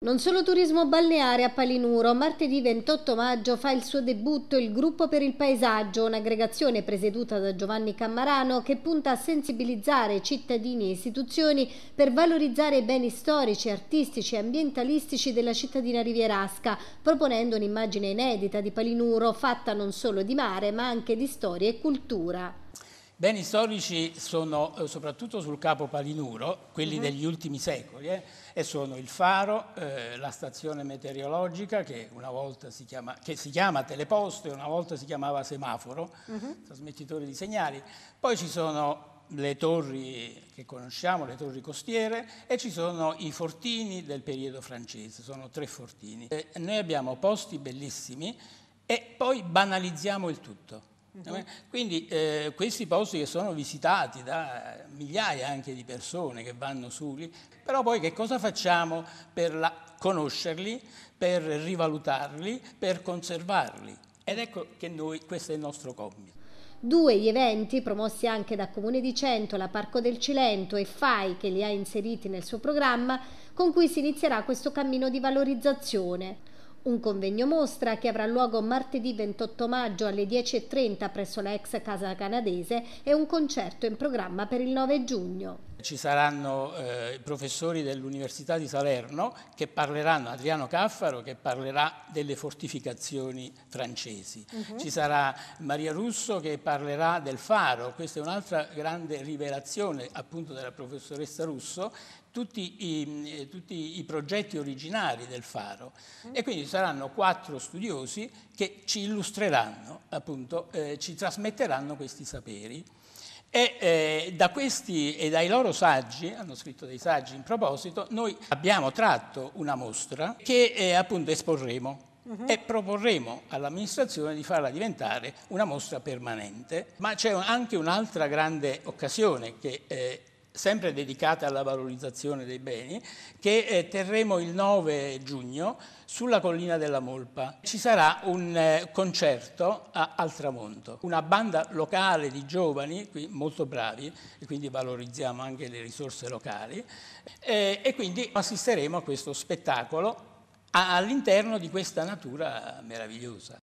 Non solo turismo balneare a Palinuro, martedì 28 maggio fa il suo debutto il Gruppo per il Paesaggio, un'aggregazione presieduta da Giovanni Cammarano che punta a sensibilizzare cittadini e istituzioni per valorizzare i beni storici, artistici e ambientalistici della cittadina rivierasca, proponendo un'immagine inedita di Palinuro fatta non solo di mare ma anche di storia e cultura. Beni storici sono eh, soprattutto sul capo Palinuro, quelli uh mhm. -huh. degli ultimi secoli, eh, e sono il faro, eh, la stazione meteorologica che una volta si chiama, si chiama teleposto e una volta si chiamava semaforo, uh mhm. -huh. trasmettitore di segnali. Poi ci sono le torri che conosciamo, le torri costiere, e ci sono i fortini del periodo francese, sono tre fortini. Eh, noi abbiamo posti bellissimi e poi banalizziamo il tutto. Mm-hmm. Quindi eh, questi posti che sono visitati da migliaia anche di persone che vanno su lì, però poi che cosa facciamo per la, conoscerli, per rivalutarli, per conservarli? Ed ecco che noi, questo è il nostro compito. Due gli eventi promossi anche da Comune di Centola, Parco del Cilento e FAI che li ha inseriti nel suo programma, con cui si inizierà questo cammino di valorizzazione. Un convegno mostra che avrà luogo martedì 28 maggio alle 10.30 presso la ex casa canadese e un concerto in programma per il 9 giugno. Ci saranno eh, professori dell'Università di Salerno che parleranno, Adriano Caffaro che parlerà delle fortificazioni francesi, uh mhm. -huh. ci sarà Maria Russo che parlerà del faro, questa è un'altra grande rivelazione appunto della professoressa Russo, tutti i, eh, tutti i, progetti originari del faro mm. e quindi saranno quattro studiosi che ci illustreranno, appunto, eh, ci trasmetteranno questi saperi. E eh, da questi e dai loro saggi, hanno scritto dei saggi in proposito, noi abbiamo tratto una mostra che eh, appunto esporremo uh-huh. e proporremo all'amministrazione di farla diventare una mostra permanente. Ma c'è anche un'altra grande occasione che eh, sempre dedicata alla valorizzazione dei beni, che eh, terremo il 9 giugno sulla collina della Molpa. Ci sarà un eh, concerto a, al tramonto, una banda locale di giovani, qui molto bravi, e quindi valorizziamo anche le risorse locali, e, eh, e quindi assisteremo a questo spettacolo all'interno di questa natura meravigliosa.